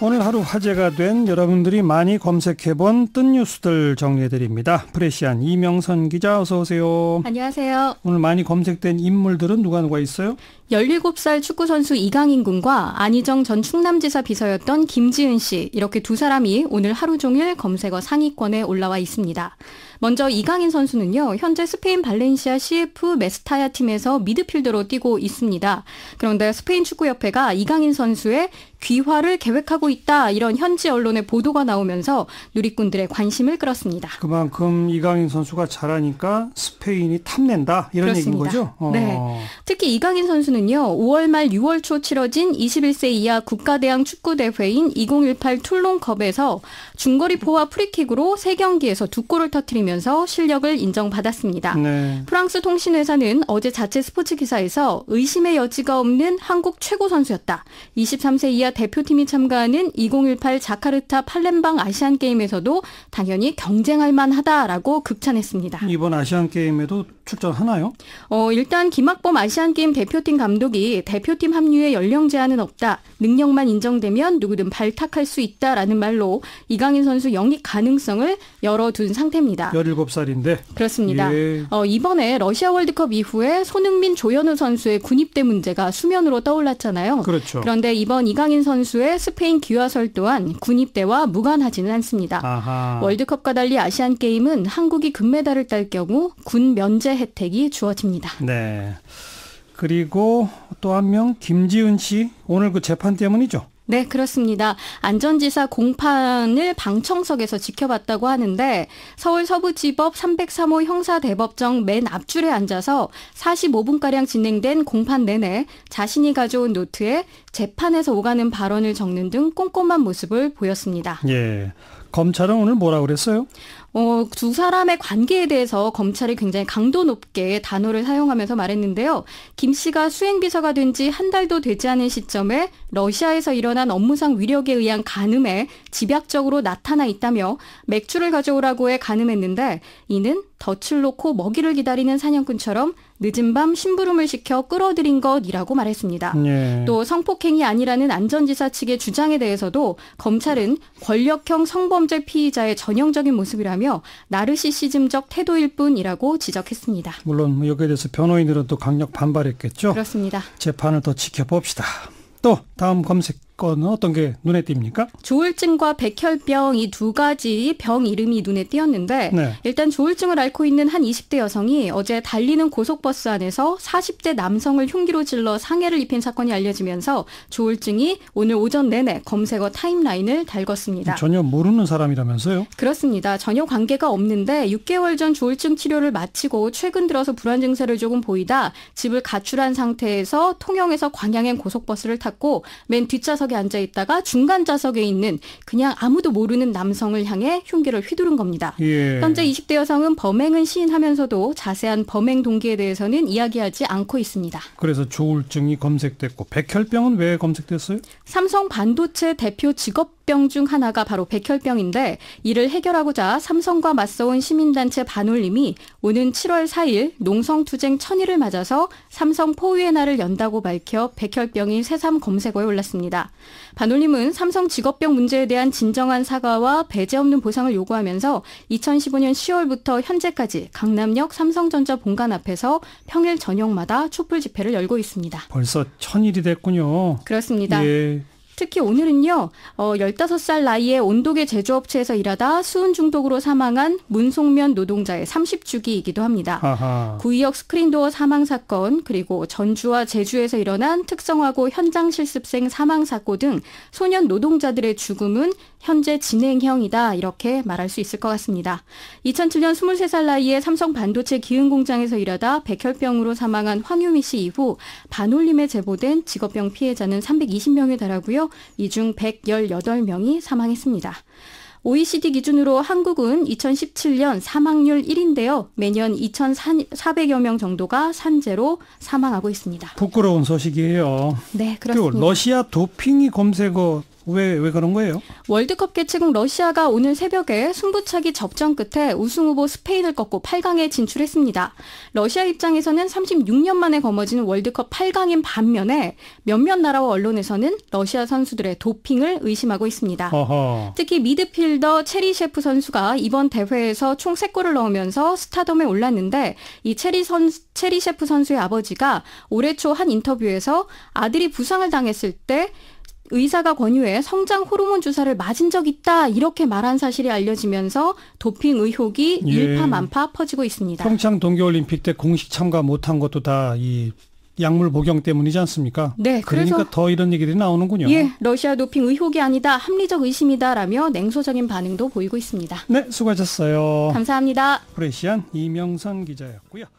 오늘 하루 화제가 된 여러분들이 많이 검색해본 뜬 뉴스들 정리해드립니다. 프레시안 이명선 기자 어서 오세요. 안녕하세요. 오늘 많이 검색된 인물들은 누가 누가 있어요? 17살 축구선수 이강인 군과 안희정 전 충남지사 비서였던 김지은 씨, 이렇게 두 사람이 오늘 하루 종일 검색어 상위권에 올라와 있습니다. 먼저 이강인 선수는요, 현재 스페인 발렌시아 CF 메스타야 팀에서 미드필더로 뛰고 있습니다. 그런데 스페인 축구협회가 이강인 선수의 귀화를 계획하고 있다, 이런 현지 언론의 보도가 나오면서 누리꾼들의 관심을 끌었습니다. 그만큼 이강인 선수가 잘하니까 스페인이 탐낸다, 이런 그렇습니다. 얘기인 거죠? 어. 네. 특히 이강인 선수는 대회는요, 5월 말 6월 초 치러진 21세 이하 국가대항 축구대회인 2018 툴롱컵에서 중거리 포와 프리킥으로 3경기에서 2골을 터뜨리면서 실력을 인정받았습니다. 네. 프랑스 통신회사는 어제 자체 스포츠 기사에서 의심의 여지가 없는 한국 최고 선수였다. 23세 이하 대표팀이 참가하는 2018 자카르타 팔렘방 아시안게임에서도 당연히 경쟁할 만하다라고 극찬했습니다. 이번 아시안게임에도 출전하나요? 어, 일단 김학범 아시안게임 대표팀 감독이 대표팀 합류에 연령 제한은 없다. 능력만 인정되면 누구든 발탁할 수 있다라는 말로 이강인 선수 영입 가능성을 열어둔 상태입니다. 17살인데. 그렇습니다. 예. 어, 이번에 러시아 월드컵 이후에 손흥민, 조현우 선수의 군입대 문제가 수면으로 떠올랐잖아요. 그렇죠. 그런데 이번 이강인 선수의 스페인 귀화설 또한 군입대와 무관하지는 않습니다. 아하. 월드컵과 달리 아시안게임은 한국이 금메달을 딸 경우 군 면제 혜택이 주어집니다. 네. 그리고 또 한 명 김지은 씨 오늘 그 재판 때문이죠. 네, 그렇습니다. 안전지사 공판을 방청석에서 지켜봤다고 하는데 서울 서부지법 303호 형사대법정 맨 앞줄에 앉아서 45분가량 진행된 공판 내내 자신이 가져온 노트에 재판에서 오가는 발언을 적는 등 꼼꼼한 모습을 보였습니다. 예. 검찰은 오늘 뭐라 그랬어요? 어, 두 사람의 관계에 대해서 검찰이 굉장히 강도 높게 단어를 사용하면서 말했는데요. 김 씨가 수행비서가 된 지 한 달도 되지 않은 시점에 러시아에서 일어난 업무상 위력에 의한 간음에 집약적으로 나타나 있다며 맥주를 가져오라고 해 간음했는데 이는 덫을 놓고 먹이를 기다리는 사냥꾼처럼 늦은 밤 심부름을 시켜 끌어들인 것이라고 말했습니다. 예. 또 성폭행이 아니라는 안전지사 측의 주장에 대해서도 검찰은 권력형 성범죄 피의자의 전형적인 모습이라며 나르시시즘적 태도일 뿐이라고 지적했습니다. 물론 여기에 대해서 변호인들은 또 강력 반발했겠죠. 그렇습니다. 재판을 더 지켜봅시다. 또 다음 검색 거는 어떤 게 눈에 띕니까? 조울증과 백혈병 이 두 가지 병 이름이 눈에 띄었는데 네. 일단 조울증을 앓고 있는 한 20대 여성이 어제 달리는 고속버스 안에서 40대 남성을 흉기로 질러 상해를 입힌 사건이 알려지면서 조울증이 오늘 오전 내내 검색어 타임라인을 달궜습니다. 전혀 모르는 사람이라면서요? 그렇습니다. 전혀 관계가 없는데 6개월 전 조울증 치료를 마치고 최근 들어서 불안 증세를 조금 보이다 집을 가출한 상태에서 통영에서 광양행 고속버스를 탔고 맨 뒷좌석 좌석에 앉아 있다가 중간 좌석에 있는 그냥 아무도 모르는 남성을 향해 흉기를 휘두른 겁니다. 예. 현재 20대 여성은 범행은 시인하면서도 자세한 범행 동기에 대해서는 이야기하지 않고 있습니다. 그래서 조울증이 검색됐고 백혈병은 왜 검색됐어요? 삼성 반도체 대표 직업 백혈병 중 하나가 바로 백혈병인데 이를 해결하고자 삼성과 맞서온 시민단체 반올림이 오는 7월 4일 농성투쟁 천일을 맞아서 삼성 포유의 날을 연다고 밝혀 백혈병이 새삼 검색어에 올랐습니다. 반올림은 삼성 직업병 문제에 대한 진정한 사과와 배제 없는 보상을 요구하면서 2015년 10월부터 현재까지 강남역 삼성전자 본관 앞에서 평일 저녁마다 촛불 집회를 열고 있습니다. 벌써 천일이 됐군요. 그렇습니다. 예. 특히 오늘은요, 어, 15살 나이에 온도계 제조업체에서 일하다 수은 중독으로 사망한 문송면 노동자의 30주기이기도 합니다. 아하. 구의역 스크린도어 사망 사건, 그리고 전주와 제주에서 일어난 특성화고 현장 실습생 사망 사고 등 소년 노동자들의 죽음은 현재 진행형이다. 이렇게 말할 수 있을 것 같습니다. 2007년 23살 나이에 삼성 반도체 기흥 공장에서 일하다 백혈병으로 사망한 황유미 씨 이후 반올림에 제보된 직업병 피해자는 320명에 달하고요. 이중 118명이 사망했습니다. OECD 기준으로 한국은 2017년 사망률 1인데요. 매년 2,400여 명 정도가 산재로 사망하고 있습니다. 부끄러운 소식이에요. 네, 그렇습니다. 러시아 도핑이 검색어 왜, 왜 그런 거예요? 월드컵 개최국 러시아가 오늘 새벽에 승부차기 접전 끝에 우승 후보 스페인을 꺾고 8강에 진출했습니다. 러시아 입장에서는 36년 만에 거머쥐 월드컵 8강인 반면에 몇몇 나라와 언론에서는 러시아 선수들의 도핑을 의심하고 있습니다. 어허. 특히 미드필더 체리셰프 선수가 이번 대회에서 총 3골을 넣으면서 스타덤에 올랐는데 이 체리 선, 체리셰프 선수의 아버지가 올해 초 한 인터뷰에서 아들이 부상을 당했을 때 의사가 권유해 성장 호르몬 주사를 맞은 적 있다 이렇게 말한 사실이 알려지면서 도핑 의혹이 예. 일파만파 퍼지고 있습니다. 평창 동계올림픽 때 공식 참가 못한 것도 다 이 약물 복용 때문이지 않습니까? 네, 그러니까 더 이런 얘기들이 나오는군요. 예, 러시아 도핑 의혹이 아니다, 합리적 의심이다라며 냉소적인 반응도 보이고 있습니다. 네, 수고하셨어요. 감사합니다. 프레시안 이명선 기자였고요.